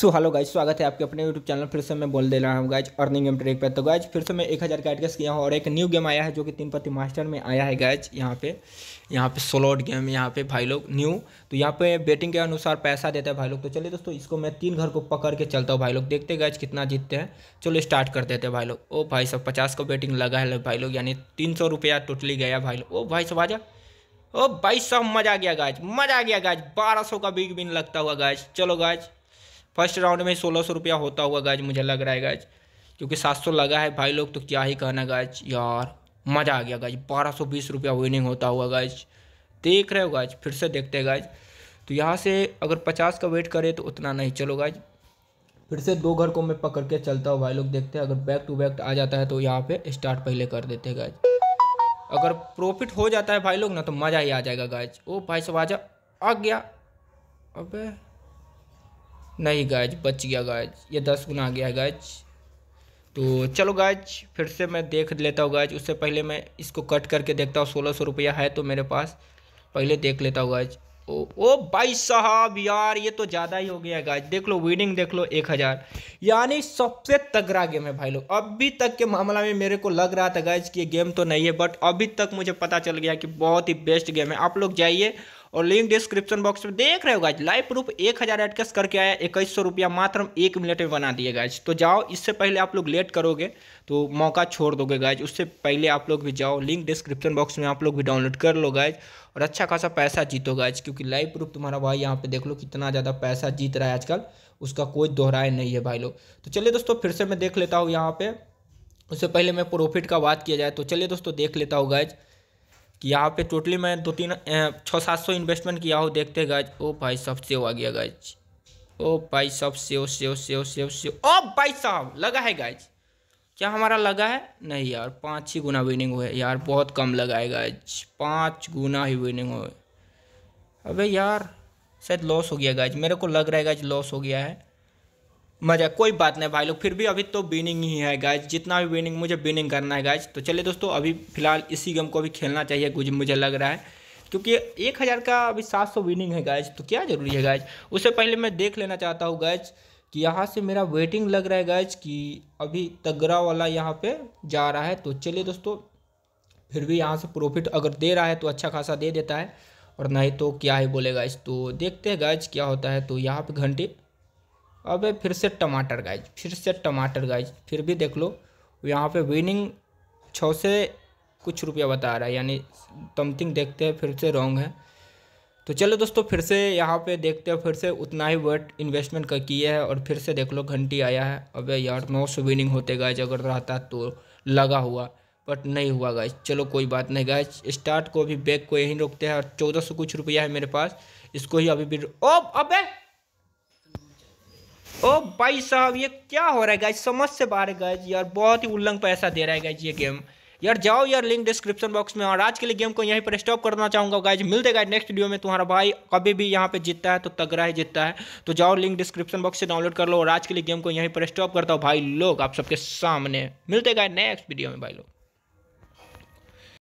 so hello guys स्वागत है आपके अपने यूट्यूब चैनल फिर से मैं बोल दे रहा हूँ गाइज अर्निंग गेम ट्रेक पे तो गाइज फिर से मैं एक हज़ार का एडगेस किया हूँ और एक न्यू गेम आया है जो कि तीन पति मास्टर में आया है गाइज यहाँ पे यहाँ पे सोलॉट गेम यहाँ पे भाई लोग न्यू तो यहाँ पे बेटिंग के अनुसार पैसा देता है भाई लोग तो चलिए दोस्तों इसको मैं तीन घर को पकड़ के चलता हूँ भाई लोग देखते गाइज कितना जीतते हैं चलो स्टार्ट कर देते हैं भाई लोग ओ भाई सब पचास को बेटिंग लगा है भाई लोग यानी तीन सौ रुपया टोटली गया भाई लोग ओ भाई सब आजा ओ भाई सब मजा आ गया गाइज मजा आ गया गाइज बारह सौ का बिग बिन लगता हुआ गाइज चलो गाइज फर्स्ट राउंड में सोलह सौ रुपया होता हुआ गाज मुझे लग रहा है गाज क्योंकि सात सौ लगा है भाई लोग तो क्या ही कहना गाज यार मज़ा आ गया गाज बारह सौ बीस रुपया विनिंग होता हुआ गाज देख रहे हो गाज फिर से देखते हैं गाज तो यहाँ से अगर पचास का वेट करे तो उतना नहीं चलो गाज फिर से दो घर को मैं पकड़ के चलता हूँ भाई लोग देखते हैं अगर बैक टू बैक आ जाता है तो यहाँ पे स्टार्ट पहले कर देते हैं गाज अगर प्रॉफिट हो जाता है भाई लोग ना तो मज़ा ही आ जाएगा गाज ओ भाई सब आजा आ गया अबे नहीं गाज बच गया गाज ये दस गुना आ गया गाज तो चलो गाज फिर से मैं देख लेता हूँ गाज उससे पहले मैं इसको कट करके देखता हूँ सोलह सौ रुपया है तो मेरे पास पहले देख लेता हूँ गाज ओ ओ भाई साहब यार ये तो ज़्यादा ही हो गया गाइज देख लो विनिंग देख लो एक हज़ार यानी सबसे तगड़ा गेम है भाई लोग अभी तक के मामला में मेरे को लग रहा था गैज कि ये गेम तो नहीं है बट अभी तक मुझे पता चल गया कि बहुत ही बेस्ट गेम है आप लोग जाइए और लिंक डिस्क्रिप्शन बॉक्स में देख रहे हो गाइज लाइव प्रूफ एक हज़ार एडकेस करके आया इक्कीस सौ रुपया मात्र एक मिनट में बना दिए गाइज तो जाओ इससे पहले आप लोग लेट करोगे तो मौका छोड़ दोगे गाइज उससे पहले आप लोग भी जाओ लिंक डिस्क्रिप्शन बॉक्स में आप लोग भी डाउनलोड कर लो गाइज और अच्छा खासा पैसा जीतो गाइज क्योंकि लाइव प्रूफ तुम्हारा भाई यहाँ पर देख लो कितना ज़्यादा पैसा जीत रहा है आजकल उसका कोई दोहराए नहीं है भाई लोग तो चलिए दोस्तों फिर से मैं देख लेता हूँ यहाँ पर उससे पहले मैं प्रॉफिट का बात किया जाए तो चलिए दोस्तों देख लेता हूँ गाइज कि यहाँ पे टोटली मैं दो तीन छः सात सौ इन्वेस्टमेंट किया हो देखते गज ओ भाई सब सेव आ गया गज ओ भाई सब सेव सेव सेव सेव सेव ओ भाई साहब लगा है गज क्या हमारा लगा है नहीं यार पाँच ही गुना विनिंग हुए यार बहुत कम लगा है गज पाँच गुना ही विनिंग हुए अबे यार शायद लॉस हो गया गज मेरे को लग रहा है गाज लॉस हो गया है मजा कोई बात नहीं भाई लोग फिर भी अभी तो बिनिंग ही है गाइज जितना भी विनिंग मुझे बिनिंग करना है गाइज तो चलिए दोस्तों अभी फिलहाल इसी गेम को अभी खेलना चाहिए कुछ मुझे लग रहा है क्योंकि एक हज़ार का अभी सात सौ विनिंग है गाइज तो क्या ज़रूरी है गाइज उससे पहले मैं देख लेना चाहता हूँ गाइज कि यहाँ से मेरा वेटिंग लग रहा है गाइज कि अभी तगड़ा वाला यहाँ पर जा रहा है तो चलिए दोस्तों फिर भी यहाँ से प्रॉफिट अगर दे रहा है तो अच्छा खासा दे देता है और नहीं तो क्या ही बोलेगा इस तो देखते हैं गाइज क्या होता है तो यहाँ पर घंटे अब फिर से टमाटर गाइज फिर से टमाटर गाइज फिर भी देख लो यहाँ पे विनिंग छः से कुछ रुपया बता रहा है यानी समथिंग देखते हैं फिर से रॉन्ग है तो चलो दोस्तों फिर से यहाँ पे देखते हैं फिर से उतना ही वर्ड इन्वेस्टमेंट का किया है और फिर से देख लो घंटी आया है अबे यार नौ सौ विनिंग होते गाइज अगर रहता तो लगा हुआ बट नहीं हुआ गाइज चलो कोई बात नहीं गाइज स्टार्ट को अभी बैग को यहीं रोकते हैं और चौदह सौ कुछ रुपया है मेरे पास इसको ही अभी भी ओ अबे ओ भाई साहब ये क्या हो रहा है गाइज समझ से बाहर है गाइज यार बहुत ही उल्लंग पैसा दे रहा है गाइज ये गेम यार जाओ यार लिंक डिस्क्रिप्शन बॉक्स में और आज के लिए गेम को यहीं पर स्टॉप करना चाहूँगा गाइज मिलते गाइज नेक्स्ट वीडियो में तुम्हारा भाई कभी भी यहाँ पे जीतता है तो तगड़ा ही जीतता है तो जाओ लिंक डिस्क्रिप्शन बॉक्स से डाउनलोड कर लो और आज के लिए गेम को यहीं पर स्टॉप करता हूँ भाई लोग आप सबके सामने मिलते गाइज नेक्स्ट वीडियो में भाई लोग